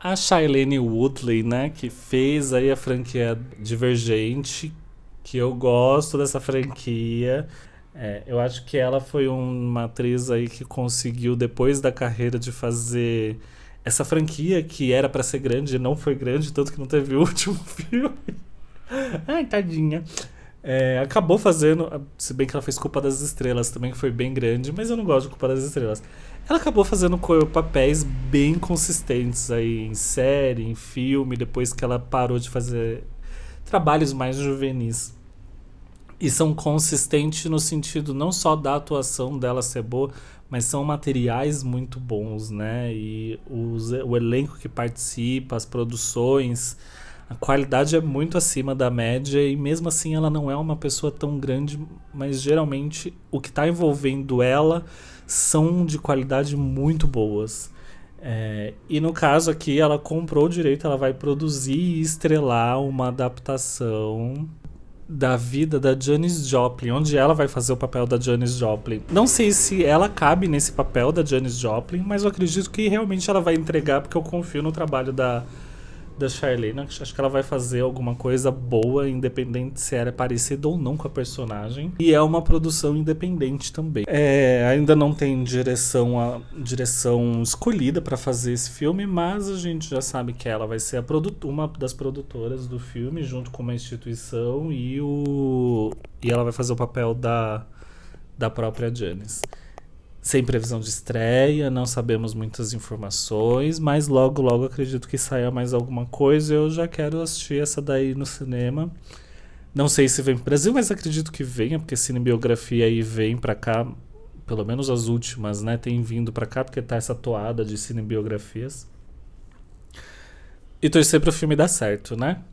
A Shailene Woodley, né, que fez aí a franquia Divergente, que eu gosto dessa franquia. É, eu acho que ela foi uma atriz aí que conseguiu, depois da carreira, de fazer essa franquia que era para ser grande, não foi grande, tanto que não teve o último filme. Ai, tadinha. É, acabou fazendo, se bem que ela fez Culpa das Estrelas também, que foi bem grande, mas eu não gosto de Culpa das Estrelas. Ela acabou fazendo papéis bem consistentes aí em série, em filme, depois que ela parou de fazer trabalhos mais juvenis. E são consistentes no sentido não só da atuação dela ser boa, mas são materiais muito bons, né? E os, o elenco que participa, as produções, a qualidade é muito acima da média e mesmo assim ela não é uma pessoa tão grande, mas geralmente o que está envolvendo ela são de qualidade muito boas. É, e no caso aqui, ela comprou o direito, ela vai produzir e estrelar uma adaptação da vida da Janis Joplin, onde ela vai fazer o papel da Janis Joplin. Não sei se ela cabe nesse papel da Janis Joplin, mas eu acredito que realmente ela vai entregar, porque eu confio no trabalho da, da Charlene. Acho que ela vai fazer alguma coisa boa, independente se era é parecida ou não com a personagem. E é uma produção independente também. É, ainda não tem direção, a, direção escolhida para fazer esse filme, mas a gente já sabe que ela vai ser uma das produtoras do filme, junto com uma instituição, e, o, e ela vai fazer o papel da, da própria Janice sem previsão de estreia, não sabemos muitas informações, mas logo, logo acredito que saia mais alguma coisa. Eu já quero assistir essa daí no cinema. Não sei se vem pro Brasil, mas acredito que venha, porque cinebiografia aí vem para cá, pelo menos as últimas, né? Tem vindo para cá, porque tá essa toada de cinebiografias. E torcer pro filme dar certo, né?